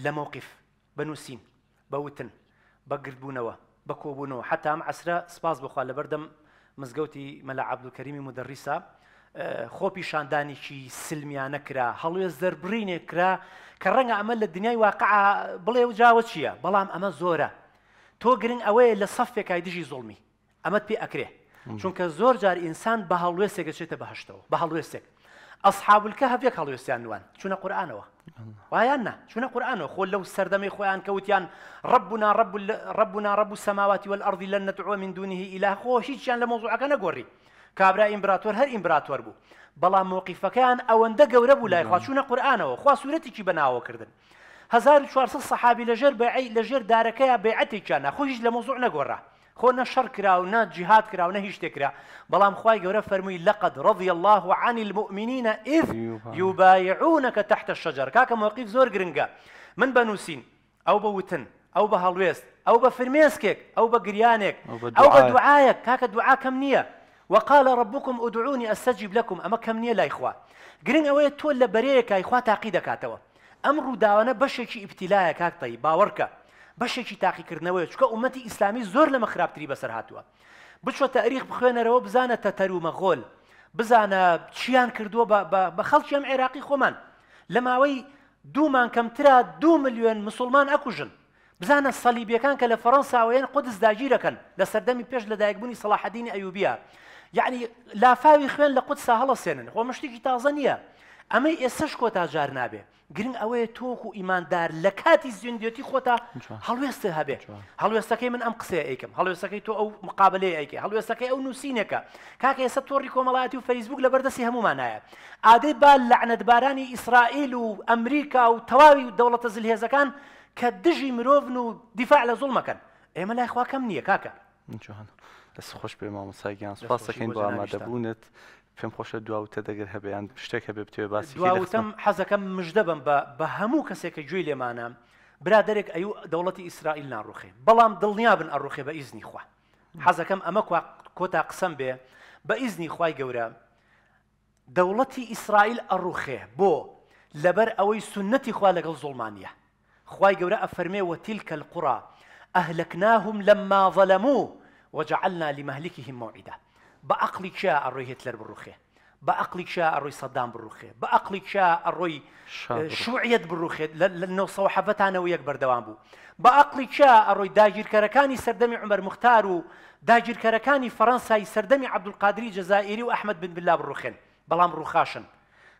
لە مووقف بنووسین بەوتن بەگردبوونەوە بە کۆبوونەوە حتام ئەسرە سپاس بخوا لە بەردەم مزگەوتی مەلا عبدولکەریمی مدەریسا خۆپی شاندانێکی سلمیانە کرا هەڵوێ زەربڕینێک کرا کە ڕەنگە ئەمە لە دنیای واقع بڵێ و جاوە چییە؟ بەڵام ئەمە زۆرە تۆ گرنگ ئەوەیە لە سەفێکای دژی زڵمی ئەمەت پێ ئەکرێ چونکە زۆر جار ئینسان بە هەڵوێسێک دەچێتە بەهشتەوە بە هەڵوێسێک ئەسحابلکە هەفێک هەڵوێستیان نوان چونە قورآانەوە وایان نه چونە قورآانەوە خۆ لەو سەردەمەی خۆیان ربنا رب ربنا رب السماوات والأرض لن ندعو من دونه إله دونیه ئیلا خۆ هیچیان لە مۆزوعەکە نەگۆڕی کابرا ئیمبراتۆر هەر ئیمبراتۆر بوو بەڵام مۆقیفەکەیان ئەوەندە گەورە بوو لای خواچوونە قورآانەوە خوا سوورەتێکی بەناوە کردن 1400 سەحابی لەژێر بەعی لەژێر دارەکەیە بێعەتێکیانە خۆشیش لە لموضوع نەگۆڕە خۆ شر كرا کرا و كرا کرا و نە هیچ شتێکرا بەڵام خی گەورە فەرمووی الله عن المؤمنين اذ يبايعونك تحت الشجر كاك موقف زور گرنگە من بنووسین او بوتن او ئەو او هەڵوێست او بجريانك او بدعائك بە گریانێک ئەو بە وقال ربكم ادعوني استجب لكم اما كم نيه لايخوا گرنگ ئەوەیە تۆ لە بەرەیەکای خوا تاقی دەکاتەوە ئەم ڕووداوانە بەشێکی ئیبتیلایە طيب باوەڕکە بەشێکی تاقیکردنەوەی چکە عومەتی ئیسلامی زۆر لەمە خراپتری بەسەر هاتووە بچوە تاریخ بخوێنەرەوە بزانە تەتەرومە غۆل بزانە چیان کردووە بە خەڵکیان عێراقی خۆمان لە ماوەی دوومان کەمترا دو میلیۆن مسلمان ئەکوژن بزانە سەلیبیەکان کە لە فەەنساوەیان قدس داگیرەکەن لە سەردەمی پێش لەدایکبوونی سەلاحدینی ئەیوبە یعنی لافاوی خوێن لە قوت ساهڵە سێنن خۆ مشتێکی تازە نییە ئەمەی ئێسش کۆ جار نابێ گرین اوه تو گرنگ ئەوەیە تۆک و ئیماندار لە کاتی زیندێتی خۆتا هەڵوێستە هەبێ که من که تو ئەم قسە ئەیکەم هەڵوێستەکەی تۆ که او نوسینه که که که کاکە ئێستا تۆڕی کۆمەڵاتی و فەیسبوک لە بەردەسی هەمومانایە ئادەی با بارانی اسرائیل و امریکا و تەواوی و دەوڵەتە زلهێزەکان کە دژی مرۆڤن و دیفاع لە زوڵمەکەن ئێمە لای خواکەم نییە کاکە دەست خۆش پێ مامۆساگیان با بۆ ئامادەبوونت پێم خۆشە دواوتە دەگەر هەبێ یان شتێک هەبێ بتێ باسی دواوتم حەزەکەم مژدە بم بە هەموو کەسێکە گوێی لێمانە برادێک ئەو دەوڵەتی ئیسرائیل ناڕوخێ بەڵام دڵنیا بن ئەڕوخێ بە ئیزنی خوا حەزەکەم ئەمە کۆتا قسەم بێ بە ئیزنی خوای گەورە دەوڵەتی ئیسرائیل بو بۆ أوي ئەوەی سنەتی خوا لەگەڵ خواي خوای گەورە وتلك القرى أهلكناهم لما ظلموا وجعلنا لمهلكهم موعدا بأقلي شاء الروي هتلر بالروخه بأقلي شاء الروي صدام بالروخه بأقلي شاء الروي آه، شوعيت بالروخه لأنه صوحفت أنا وياك بردوام بو بأقلي شاء الروي داجر كركاني سردمي عمر مختار و داجر كركاني فرنسا سردمي عبد القادر الجزائري وأحمد بن بالله بالروخن بلام روخاشن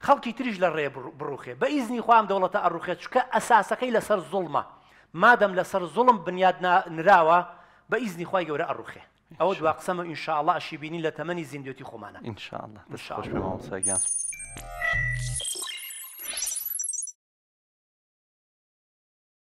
خەڵکی تریش لە ڕێ بڕوخێ بە دولة خام دەوڵەتە اساسا چکە ئەساسەکەی لەسەر زڵمە مادەم لسر ظلم بنیاد نراوە بە ئیزنی خی گەورە او دو اقسم ان شاء الله اشی بینی لتمنی زندگی خو منه ان شاء الله بس خوش به ما